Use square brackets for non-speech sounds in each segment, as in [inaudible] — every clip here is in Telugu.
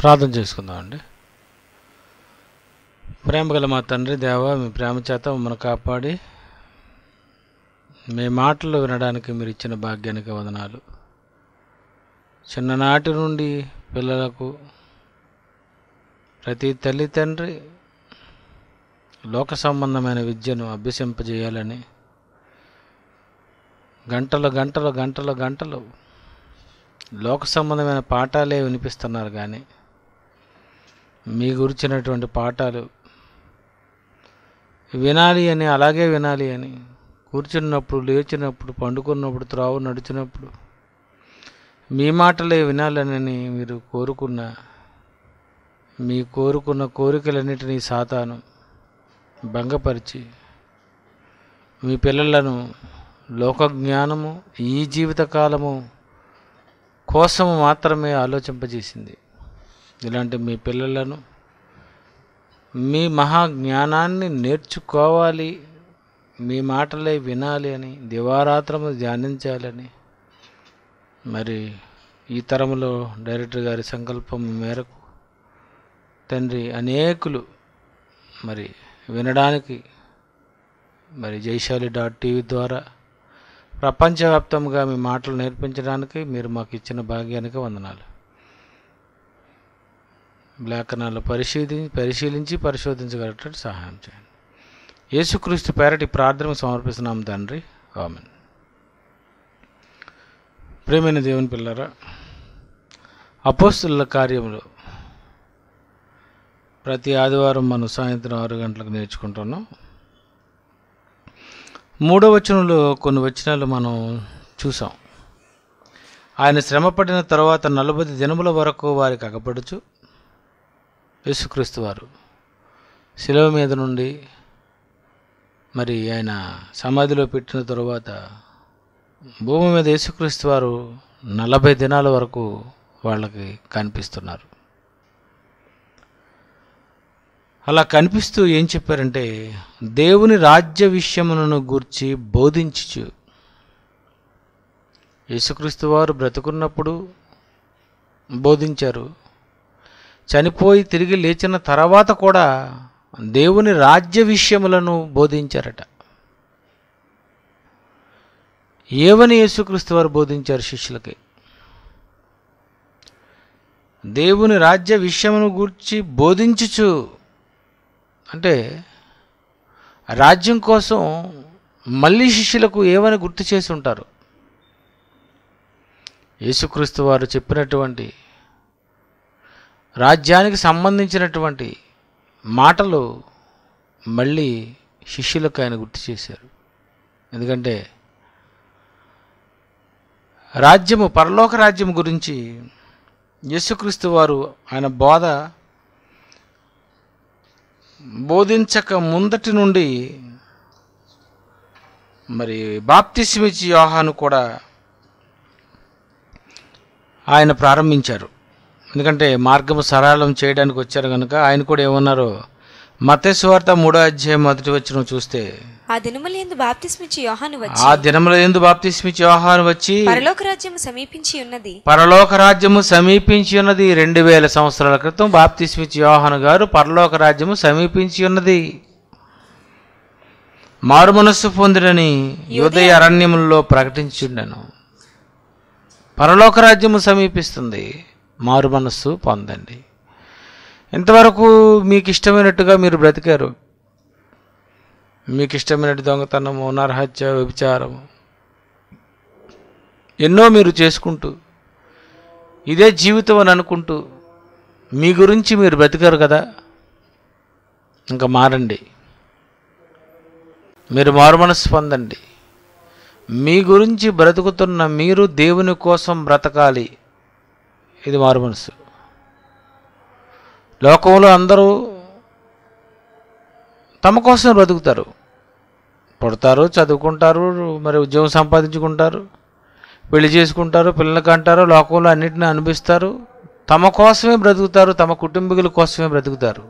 ప్రార్థన చేసుకుందామండి ప్రేమ గల మా తండ్రి దేవ మీ ప్రేమ చేత మమ్మల్ని కాపాడి మీ మాటలు వినడానికి మీరు ఇచ్చిన భాగ్యానికి వదనాలు చిన్ననాటి నుండి పిల్లలకు ప్రతి తల్లి తండ్రి లోక సంబంధమైన విద్యను అభ్యసింపజేయాలని గంటలు గంటలు గంటలు గంటలు లోక సంబంధమైన పాఠాలే వినిపిస్తున్నారు కానీ మీ గురించినటువంటి పాఠాలు వినాలి అని అలాగే వినాలి అని కూర్చున్నప్పుడు లేచినప్పుడు పండుకున్నప్పుడు త్రావు నడిచినప్పుడు మీ మాటలే వినాలని మీరు కోరుకున్న మీ కోరుకున్న కోరికలన్నింటినీ సాతాను భంగపరిచి మీ పిల్లలను లోకజ్ఞానము ఈ జీవితకాలము కోసము మాత్రమే ఆలోచింపజేసింది ఇలాంటి మీ పిల్లలను మీ మహాజ్ఞానాన్ని నేర్చుకోవాలి మీ మాటలే వినాలి అని దివారాత్రము ధ్యానించాలని మరి ఈ తరంలో డైరెక్టర్ గారి సంకల్పం మేరకు తండ్రి అనేకులు మరి వినడానికి మరి జైశాలి డాట్ టీవీ ద్వారా ప్రపంచవ్యాప్తంగా మీ మాటలు నేర్పించడానికి మీరు మాకు ఇచ్చిన భాగ్యానికి వందనాలు లేఖనాలు పరిశీలి పరిశీలించి పరిశోధించగలటట్టు సహాయం చేయండి యేసుక్రీస్తు పేరటి ప్రార్థన సమర్పిస్తున్నాం తండ్రి ఆమెన్ ప్రేమైన దేవుని పిల్లరా అపోస్తుల కార్యంలో ప్రతి ఆదివారం మనం సాయంత్రం ఆరు గంటలకు నేర్చుకుంటున్నాం మూడో వచనంలో కొన్ని వచనాలు మనం చూసాం ఆయన శ్రమపడిన తర్వాత నలభై దినముల వరకు వారికి అగపడుచు యేసుక్రీస్తు వారు శిలవ మీద నుండి మరి ఆయన సమాధిలో పెట్టిన తరువాత భూమి మీద యేసుక్రీస్తు వారు నలభై దినాల వరకు వాళ్ళకి కనిపిస్తున్నారు అలా కనిపిస్తూ ఏం చెప్పారంటే దేవుని రాజ్య విషయములను గూర్చి బోధించు యేసుక్రీస్తు వారు బ్రతుకున్నప్పుడు బోధించారు చనిపోయి తిరిగి లేచిన తర్వాత కూడా దేవుని రాజ్య విషయములను బోధించారట ఏవని యేసుక్రీస్తు వారు బోధించారు శిష్యులకి దేవుని రాజ్య విషయమును గూర్చి బోధించుచు అంటే రాజ్యం కోసం మళ్ళీ శిష్యులకు ఏమని గుర్తు చేసి ఉంటారు యేసుక్రీస్తు వారు చెప్పినటువంటి రాజ్యానికి సంబంధించినటువంటి మాటలు మళ్ళీ శిష్యులకు ఆయన గుర్తు చేశారు ఎందుకంటే రాజ్యము పరలోక రాజ్యం గురించి యేసుక్రీస్తు వారు ఆయన బోధ బోధించక ముందటి నుండి మరి బాప్తిస్మిచి యోహాను కూడా ఆయన ప్రారంభించారు ఎందుకంటే మార్గము సరళం చేయడానికి వచ్చారు కనుక ఆయన కూడా ఏమన్నారు మతేశ్వార్త మూడో అధ్యాయం మొదటి వచ్చిన చూస్తే ఆ దినములందు ఎందు బాప్తిస్మిచ్చి యోహాను వచ్చి పరలోక రాజ్యం సమీపించి ఉన్నది పరలోక రాజ్యము సమీపించి ఉన్నది రెండు వేల సంవత్సరాల క్రితం బాప్తిస్మిచ్చి యోహాను గారు పరలోక రాజ్యము సమీపించి ఉన్నది మారు మనస్సు పొందినని యుదయ అరణ్యముల్లో ప్రకటించుండను పరలోక రాజ్యము సమీపిస్తుంది మారు మనస్సు పొందండి ఇంతవరకు మీకు ఇష్టమైనట్టుగా మీరు బ్రతికారు మీకు ఇష్టమైనట్టు దొంగతనము నరహత్య వ్యభిచారము ఎన్నో మీరు చేసుకుంటూ ఇదే జీవితం అని అనుకుంటూ మీ గురించి మీరు బ్రతికారు కదా ఇంకా మారండి మీరు మారుమనస్సు పొందండి మీ గురించి బ్రతుకుతున్న మీరు దేవుని కోసం బ్రతకాలి ఇది మారు మనసు లోకంలో అందరూ తమ కోసం బ్రతుకుతారు పుడతారు చదువుకుంటారు మరి ఉద్యోగం సంపాదించుకుంటారు పెళ్లి చేసుకుంటారు పిల్లలు కంటారు లోకంలో అన్నింటినీ అనిపిస్తారు తమ కోసమే బ్రతుకుతారు తమ కుటుంబీకుల కోసమే బ్రతుకుతారు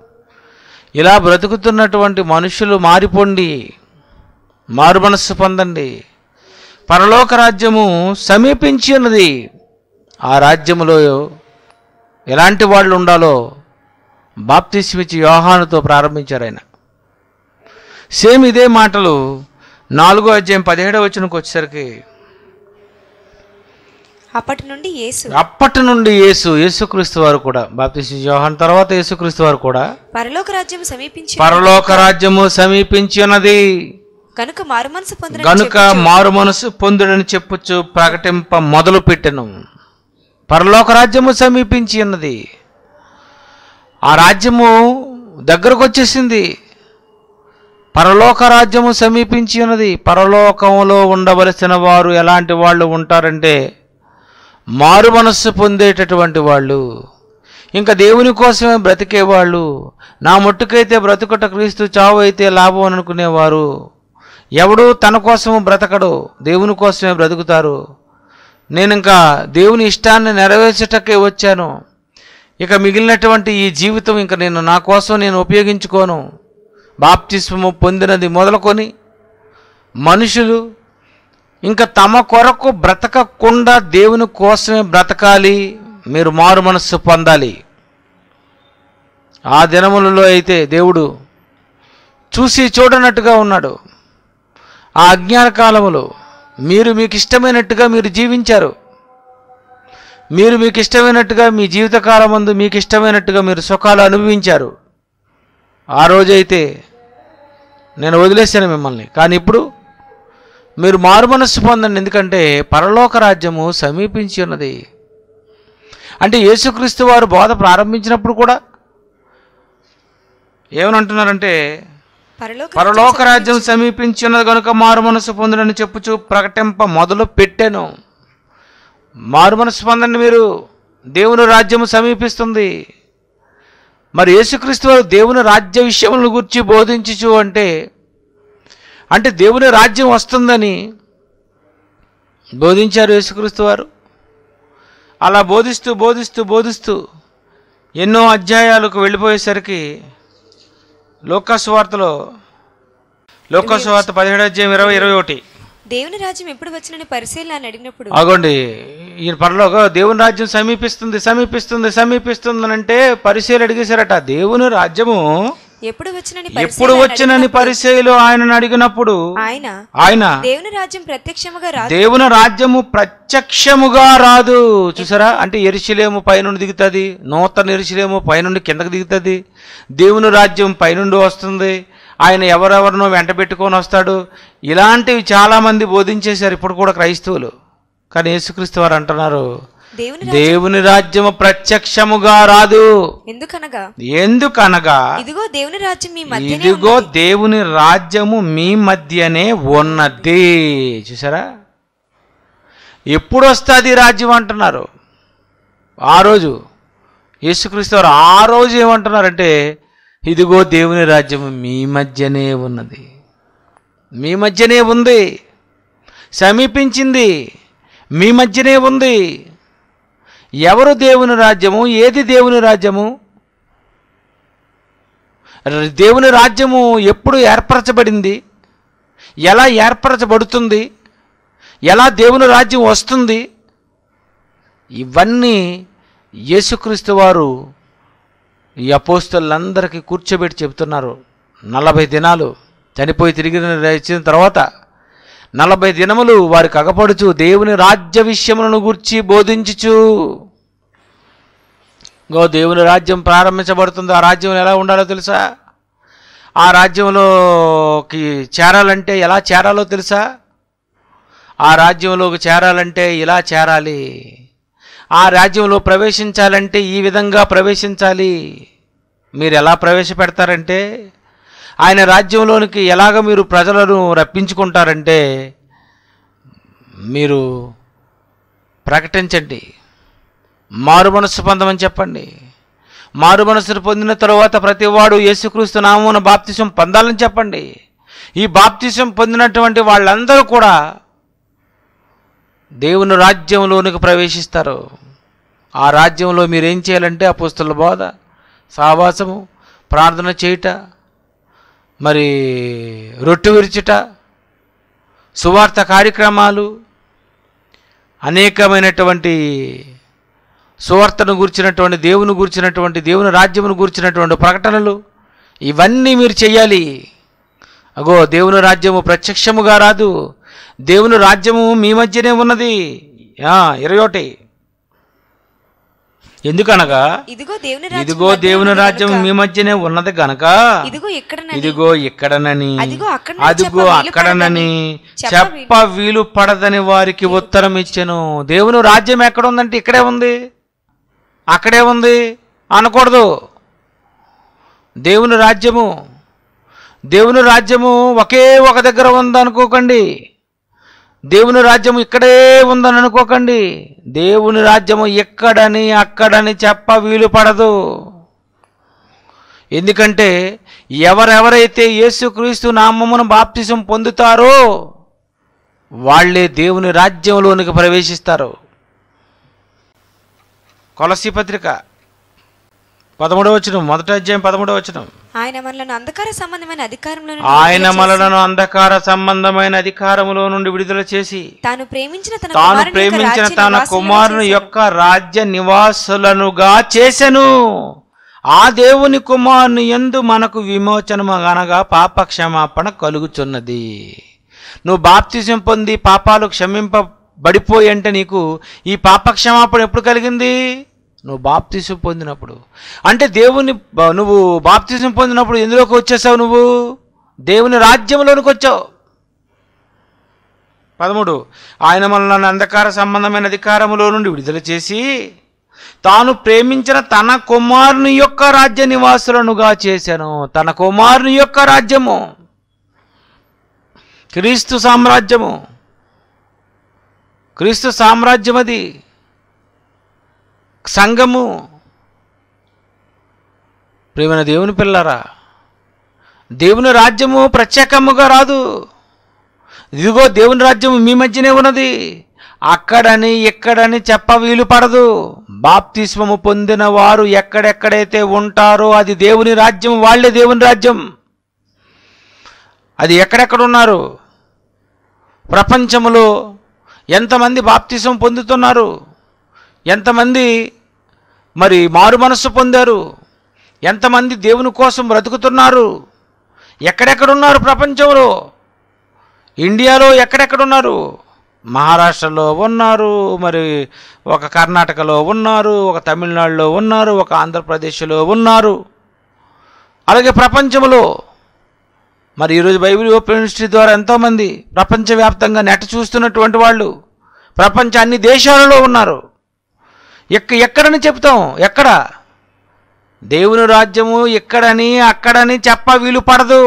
ఇలా బ్రతుకుతున్నటువంటి మనుషులు మారిపోండి మారు మనస్సు పొందండి పరలోక రాజ్యము సమీపించి ఉన్నది ఆ రాజ్యములో ఎలాంటి వాళ్ళు ఉండాలో బాప్తిస్మిచ్చి యోహానుతో ప్రారంభించారు ఆయన సేమ్ ఇదే మాటలు నాలుగో అధ్యాయం పదిహేడవ వచనకు వచ్చేసరికి అప్పటి నుండి యేసు అప్పటి నుండి యేసు యేసుక్రీస్తు వారు కూడా బాప్తిసి యోహాన్ తర్వాత యేసుక్రీస్తు వారు కూడా పరలోక రాజ్యం సమీపించి పరలోక రాజ్యము సమీపించి ఉన్నది కనుక మారు మనసు పొందు కనుక మారు మనసు పొందుడని చెప్పుచ్చు ప్రకటింప మొదలు పెట్టను పరలోక రాజ్యము సమీపించి ఉన్నది ఆ రాజ్యము దగ్గరకు వచ్చేసింది పరలోక రాజ్యము సమీపించి ఉన్నది పరలోకంలో ఉండవలసిన వారు ఎలాంటి వాళ్ళు ఉంటారంటే మారు మనస్సు పొందేటటువంటి వాళ్ళు ఇంకా దేవుని కోసమే బ్రతికేవాళ్ళు నా మట్టుకైతే బ్రతుకట క్రీస్తు చావు అయితే లాభం అనుకునేవారు ఎవడు తన కోసం బ్రతకడు దేవుని కోసమే బ్రతుకుతారు నేను ఇంకా దేవుని ఇష్టాన్ని నెరవేర్చటకే వచ్చాను ఇక మిగిలినటువంటి ఈ జీవితం ఇంకా నేను నా కోసం నేను ఉపయోగించుకోను బాప్తిస్మము పొందినది మొదలుకొని మనుషులు ఇంకా తమ కొరకు బ్రతకకుండా దేవుని కోసమే బ్రతకాలి మీరు మారు మనస్సు పొందాలి ఆ దినములలో అయితే దేవుడు చూసి చూడనట్టుగా ఉన్నాడు ఆ అజ్ఞాన కాలములో మీరు మీకు ఇష్టమైనట్టుగా మీరు జీవించారు మీరు మీకు ఇష్టమైనట్టుగా మీ జీవితకాలం ముందు మీకు ఇష్టమైనట్టుగా మీరు సుఖాలు అనుభవించారు ఆ రోజైతే నేను వదిలేశాను మిమ్మల్ని కానీ ఇప్పుడు మీరు మారుమనస్సు పొందండి ఎందుకంటే పరలోక రాజ్యము సమీపించి ఉన్నది అంటే యేసుక్రీస్తు వారు బోధ ప్రారంభించినప్పుడు కూడా అంటున్నారంటే పరలోక రాజ్యం సమీపించినది కనుక మారు మనసు పొందునని చెప్పుచు ప్రకటింప మొదలు పెట్టాను మారు మనసు పొందండి మీరు దేవుని రాజ్యము సమీపిస్తుంది మరి యేసుక్రీస్తు వారు దేవుని రాజ్య విషయములను గురించి బోధించుచు అంటే అంటే దేవుని రాజ్యం వస్తుందని బోధించారు యేసుక్రీస్తు వారు అలా బోధిస్తూ బోధిస్తూ బోధిస్తూ ఎన్నో అధ్యాయాలకు వెళ్ళిపోయేసరికి లోకాసు వార్తలో లోకాసు వార్త పదిహేడు అధ్యాయం ఇరవై ఇరవై ఒకటి దేవుని రాజ్యం ఎప్పుడు వచ్చిన పరిశీలన అడిగినప్పుడు ఆగోండి ఈయన పరలోక దేవుని రాజ్యం సమీపిస్తుంది సమీపిస్తుంది సమీపిస్తుంది అంటే పరిశీలన అడిగేశారట దేవుని రాజ్యము ఎప్పుడు వచ్చినని ఎప్పుడు వచ్చినని పరిచయలు ఆయనను అడిగినప్పుడు ఆయన ఆయన దేవుని రాజ్యం ప్రత్యక్షముగా రాదు దేవుని రాజ్యము ప్రత్యక్షముగా రాదు చూసారా అంటే ఎరిశిలేము పైనుండి దిగుతుంది నూతన ఎరిశిలేము పైనుండి కిందకు దిగుతుంది దేవుని రాజ్యం పైనుండి వస్తుంది ఆయన ఎవరెవరినో వెంట పెట్టుకొని వస్తాడు ఇలాంటివి చాలామంది బోధించేశారు ఇప్పుడు కూడా క్రైస్తవులు కానీ యేసుక్రీస్తు వారు అంటున్నారు దేవుని రాజ్యము ప్రత్యక్షముగా రాదు ఎందుకనగా ఎందుకనగా ఇదిగో దేవుని రాజ్యం మీ మధ్య ఇదిగో దేవుని రాజ్యము మీ మధ్యనే ఉన్నది చూసారా ఎప్పుడు వస్తుంది రాజ్యం అంటున్నారు ఆ రోజు యేసుక్రీస్తు వారు ఆ రోజు ఏమంటున్నారంటే ఇదిగో దేవుని రాజ్యము మీ మధ్యనే ఉన్నది మీ మధ్యనే ఉంది సమీపించింది మీ మధ్యనే ఉంది ఎవరు దేవుని రాజ్యము ఏది దేవుని రాజ్యము దేవుని రాజ్యము ఎప్పుడు ఏర్పరచబడింది ఎలా ఏర్పరచబడుతుంది ఎలా దేవుని రాజ్యం వస్తుంది ఇవన్నీ యేసుక్రీస్తు వారు ఈ అపోస్తులందరికీ కూర్చోబెట్టి చెబుతున్నారు నలభై దినాలు చనిపోయి తిరిగి లేచిన తర్వాత నలభై దినములు వారికి అగపడుచు దేవుని రాజ్య విషయములను గూర్చి బోధించుచు గో దేవుని రాజ్యం ప్రారంభించబడుతుంది ఆ రాజ్యం ఎలా ఉండాలో తెలుసా ఆ రాజ్యంలోకి చేరాలంటే ఎలా చేరాలో తెలుసా ఆ రాజ్యంలోకి చేరాలంటే ఇలా చేరాలి ఆ రాజ్యంలో ప్రవేశించాలంటే ఈ విధంగా ప్రవేశించాలి మీరు ఎలా ప్రవేశపెడతారంటే ఆయన రాజ్యంలోనికి ఎలాగ మీరు ప్రజలను రప్పించుకుంటారంటే మీరు ప్రకటించండి మారు మనస్సు పొందమని చెప్పండి మారు మనస్సును పొందిన తరువాత ప్రతివాడు యేసుక్రీస్తు నామమున బాప్తిసం పొందాలని చెప్పండి ఈ బాప్తిసం పొందినటువంటి వాళ్ళందరూ కూడా దేవుని రాజ్యంలోనికి ప్రవేశిస్తారు ఆ రాజ్యంలో మీరేం చేయాలంటే ఆ పుస్తుల బోధ సావాసము ప్రార్థన చేయుట మరి రొట్టె విరిచిట సువార్త కార్యక్రమాలు అనేకమైనటువంటి సువార్తను గూర్చినటువంటి దేవుని గూర్చినటువంటి దేవుని రాజ్యమును గూర్చినటువంటి ప్రకటనలు ఇవన్నీ మీరు చేయాలి అగో దేవుని రాజ్యము ప్రత్యక్షముగా రాదు దేవుని రాజ్యము మీ మధ్యనే ఉన్నది ఇరవై ఒకటి ఎందుకనగా ఇదిగో దేవుని ఇదిగో దేవుని రాజ్యం మీ మధ్యనే ఉన్నది గనక ఇదిగో ఇక్కడ ఇదిగో ఇక్కడనని అదిగో అక్కడనని చెప్ప వీలు పడదని వారికి ఉత్తరం ఇచ్చాను దేవుని రాజ్యం ఎక్కడ ఉందంటే ఇక్కడే ఉంది అక్కడే ఉంది అనకూడదు దేవుని రాజ్యము దేవుని రాజ్యము ఒకే ఒక దగ్గర ఉందనుకోకండి దేవుని రాజ్యము ఇక్కడే ఉందని అనుకోకండి దేవుని రాజ్యము ఎక్కడని అక్కడని చెప్ప వీలు పడదు ఎందుకంటే ఎవరెవరైతే యేసుక్రీస్తు నామమును బాప్తిసం పొందుతారో వాళ్ళే దేవుని రాజ్యంలోనికి ప్రవేశిస్తారు కొలసి పత్రిక పదమూడవచనం వచనం మొదటి అధ్యాయం పదమూడవచనం ఆయన మనలను అంధకార సంబంధమైన అధికారంలో నుండి విడుదల చేసి తాను ప్రేమించిన తన తాను ప్రేమించిన తన కుమారుని యొక్క రాజ్య నివాసులనుగా చేశను ఆ దేవుని కుమారుని ఎందు మనకు విమోచనము అనగా పాప క్షమాపణ కలుగుచున్నది నువ్వు బాప్తిజం పొంది పాపాలు క్షమింపబడిపోయి అంటే నీకు ఈ పాప క్షమాపణ ఎప్పుడు కలిగింది నువ్వు బాప్తిసం పొందినప్పుడు అంటే దేవుని నువ్వు బాప్తిజం పొందినప్పుడు ఎందులోకి వచ్చేసావు నువ్వు దేవుని రాజ్యంలోనికి వచ్చావు పదమూడు ఆయన మనల్ని అంధకార సంబంధమైన అధికారములో నుండి విడుదల చేసి తాను ప్రేమించిన తన కుమారుని యొక్క రాజ్య నివాసులనుగా చేశాను తన కుమారుని యొక్క రాజ్యము క్రీస్తు సామ్రాజ్యము క్రీస్తు సామ్రాజ్యం అది సంఘము ప్రేమైన దేవుని పిల్లరా దేవుని రాజ్యము ప్రత్యేకముగా రాదు ఇదిగో దేవుని రాజ్యము మీ మధ్యనే ఉన్నది అక్కడని ఇక్కడని చెప్ప వీలు పడదు బాప్తిస్వము పొందిన వారు ఎక్కడెక్కడైతే ఉంటారో అది దేవుని రాజ్యం వాళ్ళే దేవుని రాజ్యం అది ఎక్కడెక్కడ ఉన్నారు ప్రపంచములో ఎంతమంది బాప్తిసం పొందుతున్నారు ఎంతమంది మరి మారు మనస్సు పొందారు ఎంతమంది దేవుని కోసం బ్రతుకుతున్నారు ఎక్కడెక్కడున్నారు ప్రపంచంలో ఇండియాలో ఎక్కడెక్కడున్నారు మహారాష్ట్రలో ఉన్నారు మరి ఒక కర్ణాటకలో ఉన్నారు ఒక తమిళనాడులో ఉన్నారు ఒక ఆంధ్రప్రదేశ్లో ఉన్నారు అలాగే ప్రపంచంలో మరి ఈరోజు బైబిల్ ఓపెన్ యూనివర్సిటీ ద్వారా ఎంతోమంది ప్రపంచవ్యాప్తంగా నెట చూస్తున్నటువంటి వాళ్ళు ప్రపంచ అన్ని దేశాలలో ఉన్నారు ఎక్క ఎక్కడని చెప్తాం ఎక్కడ దేవుని రాజ్యము ఇక్కడని అక్కడని చెప్ప వీలు పడదు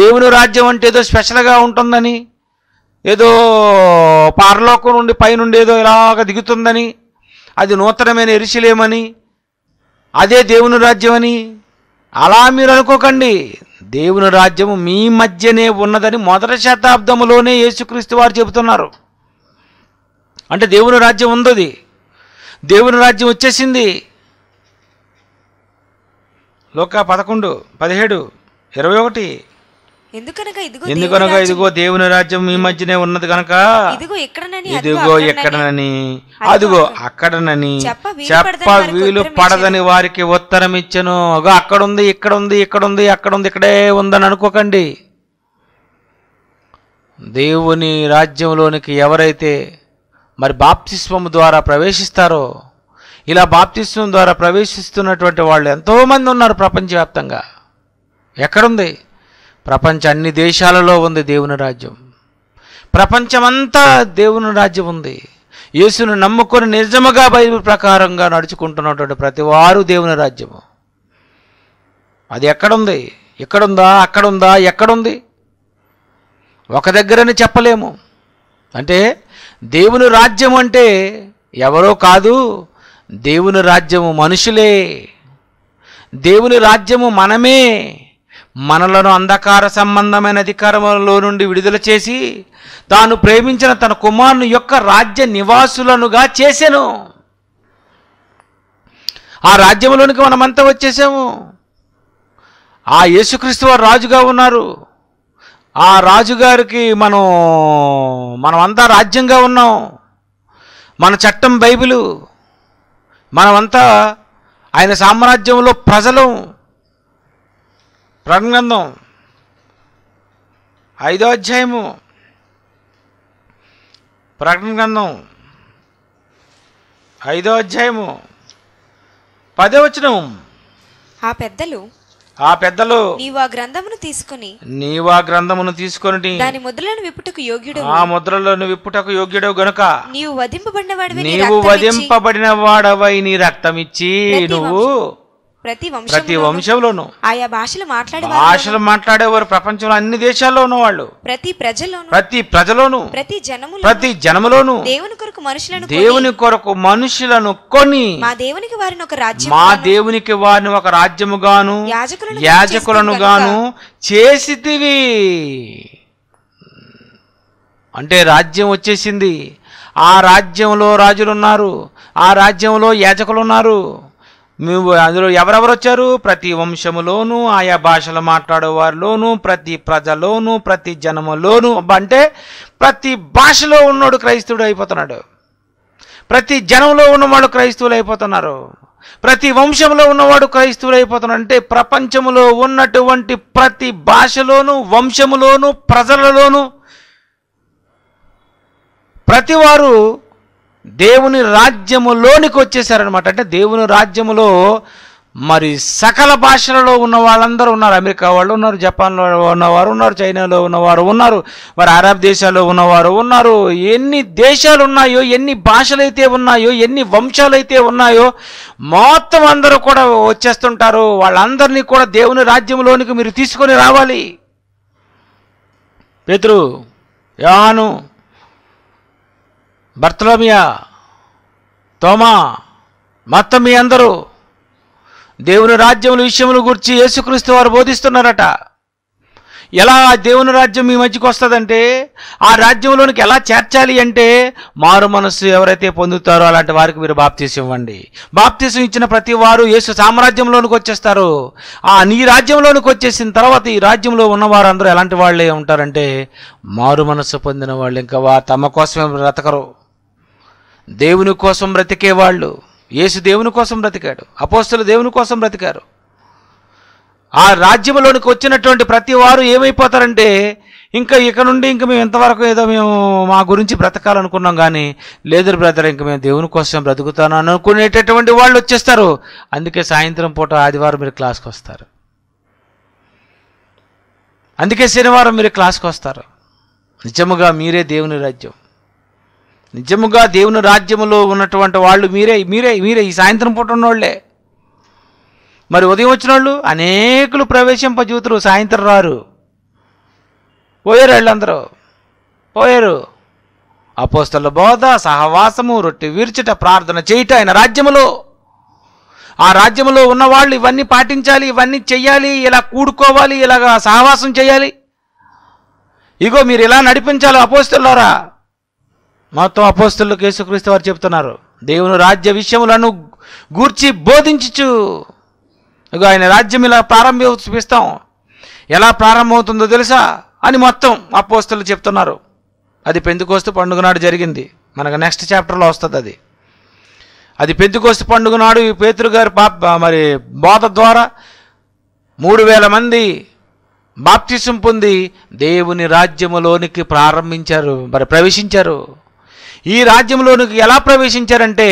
దేవుని రాజ్యం అంటే ఏదో స్పెషల్గా ఉంటుందని ఏదో పారలోకం నుండి పైనుండి ఏదో ఇలాగ దిగుతుందని అది నూతనమైన ఎరిసిలేమని అదే దేవుని రాజ్యమని అలా మీరు అనుకోకండి దేవుని రాజ్యము మీ మధ్యనే ఉన్నదని మొదటి శతాబ్దంలోనే యేసుక్రీస్తు వారు చెబుతున్నారు అంటే దేవుని రాజ్యం ఉందది దేవుని రాజ్యం వచ్చేసింది లోక పదకొండు పదిహేడు ఇరవై ఒకటి ఎందుకనగా ఇదిగో దేవుని రాజ్యం ఈ మధ్యనే ఉన్నది కనుక ఇదిగో ఎక్కడనని అదిగో అక్కడనని చెప్ప వీలు పడదని వారికి ఉత్తరం ఇచ్చను అగో అక్కడుంది ఇక్కడుంది ఇక్కడుంది అక్కడుంది ఇక్కడే ఉందని అనుకోకండి దేవుని రాజ్యంలోనికి ఎవరైతే మరి బాప్తిస్వము ద్వారా ప్రవేశిస్తారో ఇలా బాప్తిస్వం ద్వారా ప్రవేశిస్తున్నటువంటి వాళ్ళు ఎంతోమంది ఉన్నారు ప్రపంచవ్యాప్తంగా ఎక్కడుంది ప్రపంచ అన్ని దేశాలలో ఉంది దేవుని రాజ్యం ప్రపంచమంతా దేవుని రాజ్యం ఉంది యేసును నమ్ముకొని నిజముగా బైబిల్ ప్రకారంగా నడుచుకుంటున్నటువంటి ప్రతి వారు దేవుని రాజ్యము అది ఎక్కడుంది ఎక్కడుందా అక్కడుందా ఎక్కడుంది ఒక దగ్గరని చెప్పలేము అంటే దేవుని రాజ్యం అంటే ఎవరో కాదు దేవుని రాజ్యము మనుషులే దేవుని రాజ్యము మనమే మనలను అంధకార సంబంధమైన అధికారంలో నుండి విడుదల చేసి తాను ప్రేమించిన తన కుమారుని యొక్క రాజ్య నివాసులనుగా చేశాను ఆ రాజ్యంలోనికి మనమంతా వచ్చేసాము ఆ యేసుక్రీస్తు వారు రాజుగా ఉన్నారు ఆ రాజుగారికి మనం మనమంతా రాజ్యంగా ఉన్నాం మన చట్టం బైబిలు మనమంతా ఆయన సామ్రాజ్యంలో ప్రజలు ప్రగ్రంథం ఐదో అధ్యాయము ప్రకటన గ్రంథం ఐదో అధ్యాయము పదవచనం ఆ పెద్దలు ఆ పెద్దలు నీవు ఆ గ్రంథమును తీసుకుని నీవు ఆ గ్రంథమును తీసుకొని దాని ముద్రలను విప్పుటకు యోగ్యుడు ఆ ముద్రలను విప్పుటకు యోగ్యుడు గనుక నీవు వధింపబడిన నీవు వధింపబడిన వాడవై నీ రక్తమిచ్చి నువ్వు ప్రతి వంశ ప్రతి వంశంలోనూ ఆయా భాషలు మాట్లాడే భాషలు మాట్లాడేవారు ప్రపంచంలో అన్ని దేశాల్లో ఉన్నవాళ్ళు ప్రతి ప్రజలోను ప్రతి ప్రజలోను ప్రతి జనము ప్రతి జనములోను దేవుని కొరకు మనుషులను దేవుని కొరకు మనుషులను కొని మా దేవునికి వారిని ఒక రాజ్యం మా దేవునికి వారిని ఒక రాజ్యముగాను గాను యాజకులను గాను చేసితివి అంటే రాజ్యం వచ్చేసింది ఆ రాజ్యంలో రాజులున్నారు ఆ రాజ్యంలో యాజకులున్నారు మేము అందులో ఎవరెవరు వచ్చారు ప్రతి వంశములోను ఆయా భాషలు మాట్లాడే వారిలోనూ ప్రతి ప్రజలోను ప్రతి జనములోను అంటే ప్రతి భాషలో ఉన్నాడు క్రైస్తవుడు అయిపోతున్నాడు ప్రతి జనంలో ఉన్నవాడు క్రైస్తవులు అయిపోతున్నారు ప్రతి వంశంలో ఉన్నవాడు క్రైస్తవులు అయిపోతున్నాడు అంటే ప్రపంచంలో ఉన్నటువంటి ప్రతి భాషలోను వంశములోను ప్రజలలోను ప్రతివారు దేవుని రాజ్యములోనికి వచ్చేసారనమాట అంటే దేవుని రాజ్యములో మరి సకల భాషలలో ఉన్న వాళ్ళందరూ ఉన్నారు అమెరికా వాళ్ళు ఉన్నారు జపాన్లో ఉన్నవారు ఉన్నారు చైనాలో ఉన్నవారు ఉన్నారు మరి అరబ్ దేశాల్లో ఉన్నవారు ఉన్నారు ఎన్ని దేశాలు ఉన్నాయో ఎన్ని భాషలైతే ఉన్నాయో ఎన్ని వంశాలైతే ఉన్నాయో మొత్తం అందరూ కూడా వచ్చేస్తుంటారు వాళ్ళందరినీ కూడా దేవుని రాజ్యంలోనికి మీరు తీసుకొని రావాలి పేతురు యాను బర్తలోమియా తోమా మొత్తం మీ అందరూ దేవుని రాజ్యముల విషయములు గురించి యేసుక్రీస్తు వారు బోధిస్తున్నారట ఎలా ఆ దేవుని రాజ్యం మీ మధ్యకి వస్తుందంటే ఆ రాజ్యంలోనికి ఎలా చేర్చాలి అంటే మారు మనస్సు ఎవరైతే పొందుతారో అలాంటి వారికి మీరు బాప్తీసం ఇవ్వండి బాప్తీసం ఇచ్చిన ప్రతి వారు యేసు సామ్రాజ్యంలోనికి వచ్చేస్తారు ఆ నీ రాజ్యంలోనికి వచ్చేసిన తర్వాత ఈ రాజ్యంలో ఉన్న వారందరూ ఎలాంటి వాళ్ళే ఉంటారంటే మారు మనస్సు పొందిన వాళ్ళు ఇంకా తమ కోసమే బ్రతకరు దేవుని కోసం బ్రతికేవాళ్ళు యేసు దేవుని కోసం బ్రతికాడు అపోస్తలు దేవుని కోసం బ్రతికారు ఆ రాజ్యంలోనికి వచ్చినటువంటి ప్రతి వారు ఏమైపోతారంటే ఇంకా ఇక నుండి ఇంక మేము ఇంతవరకు ఏదో మేము మా గురించి బ్రతకాలనుకున్నాం కానీ లేదు బ్రదర్ ఇంకా మేము దేవుని కోసం బ్రతుకుతాను అనుకునేటటువంటి వాళ్ళు వచ్చేస్తారు అందుకే సాయంత్రం పూట ఆదివారం మీరు క్లాస్కి వస్తారు అందుకే శనివారం మీరు క్లాస్కి వస్తారు నిజముగా మీరే దేవుని రాజ్యం నిజముగా దేవుని రాజ్యములో ఉన్నటువంటి వాళ్ళు మీరే మీరే మీరే ఈ సాయంత్రం పూట ఉన్నోళ్లే మరి ఉదయం వచ్చిన వాళ్ళు అనేకులు ప్రవేశింపజూతురు సాయంత్రం రారు పోయారు వాళ్ళందరూ పోయారు అపోస్తల బోధ సహవాసము రొట్టె విరుచుట ప్రార్థన చేయుట ఆయన రాజ్యములో ఆ రాజ్యములో ఉన్నవాళ్ళు ఇవన్నీ పాటించాలి ఇవన్నీ చెయ్యాలి ఇలా కూడుకోవాలి ఇలాగా సహవాసం చేయాలి ఇగో మీరు ఇలా నడిపించాలి అపోస్తులారా మొత్తం అపోస్తులు కేసుక్రీస్తు వారు చెప్తున్నారు దేవుని రాజ్య విషయములను గూర్చి బోధించచ్చు ఇక ఆయన రాజ్యం ఇలా ప్రారంభిస్తాం ఎలా ప్రారంభమవుతుందో తెలుసా అని మొత్తం అపోస్తులు చెప్తున్నారు అది పెందుకోస్తు పండుగ నాడు జరిగింది మనకు నెక్స్ట్ చాప్టర్లో వస్తుంది అది అది పెందుకోస్తు పండుగ నాడు ఈ పేతురు గారి పాప మరి బోధ ద్వారా మూడు వేల మంది బాప్తిసం పొంది దేవుని రాజ్యములోనికి ప్రారంభించారు మరి ప్రవేశించారు ఈ రాజ్యంలోనికి ఎలా ప్రవేశించారంటే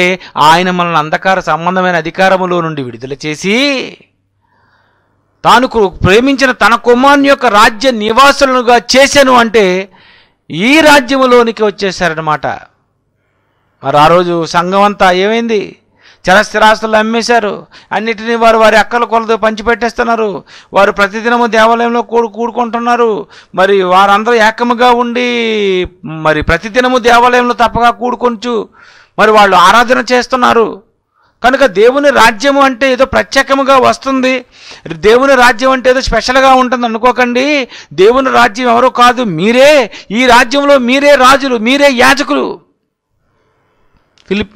ఆయన మనల్ని అంధకార సంబంధమైన అధికారములో నుండి విడుదల చేసి తాను ప్రేమించిన తన కుమారుని యొక్క రాజ్య నివాసులనుగా చేశాను అంటే ఈ రాజ్యములోనికి వచ్చేసారనమాట మరి ఆ రోజు సంఘం అంతా ఏమైంది స్థిరాస్తులు అమ్మేశారు అన్నిటినీ వారు వారి అక్కల కొలతో పంచిపెట్టేస్తున్నారు వారు ప్రతిదినము దేవాలయంలో కూడు కూడుకుంటున్నారు మరి వారందరూ ఏకముగా ఉండి మరి ప్రతిదినము దేవాలయంలో తప్పగా కూడుకొంచు మరి వాళ్ళు ఆరాధన చేస్తున్నారు కనుక దేవుని రాజ్యము అంటే ఏదో ప్రత్యేకముగా వస్తుంది దేవుని రాజ్యం అంటే ఏదో స్పెషల్గా ఉంటుంది అనుకోకండి దేవుని రాజ్యం ఎవరో కాదు మీరే ఈ రాజ్యంలో మీరే రాజులు మీరే యాజకులు ఫిలిప్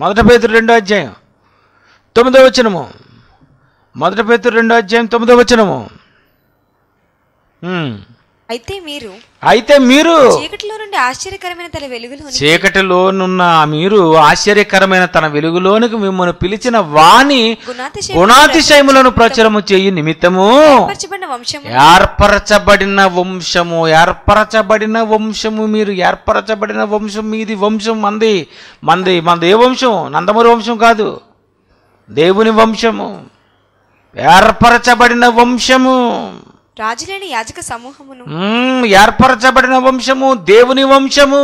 మొదట పేతురు రెండో అధ్యాయం తొమ్మిదో వచనము మొదట పేతురు రెండో అధ్యాయం తొమ్మిదో వచనము అయితే మీరు అయితే మీరు చీకటిలో నుండి ఆశ్చర్యకరమైన తన వెలుగులో చీకటిలోనున్న మీరు ఆశ్చర్యకరమైన తన వెలుగులోనికి మిమ్మల్ని పిలిచిన వాణి గుణాతిశయములను ప్రచురము చేయు నిమిత్తము ఏర్పరచబడిన వంశము ఏర్పరచబడిన వంశము మీరు ఏర్పరచబడిన వంశం మీది వంశం మంది మంది మంది ఏ వంశం నందమూరి వంశం కాదు దేవుని వంశము ఏర్పరచబడిన వంశము రాజులేని యాజక సమూహమును ఏర్పరచబడిన వంశము దేవుని వంశము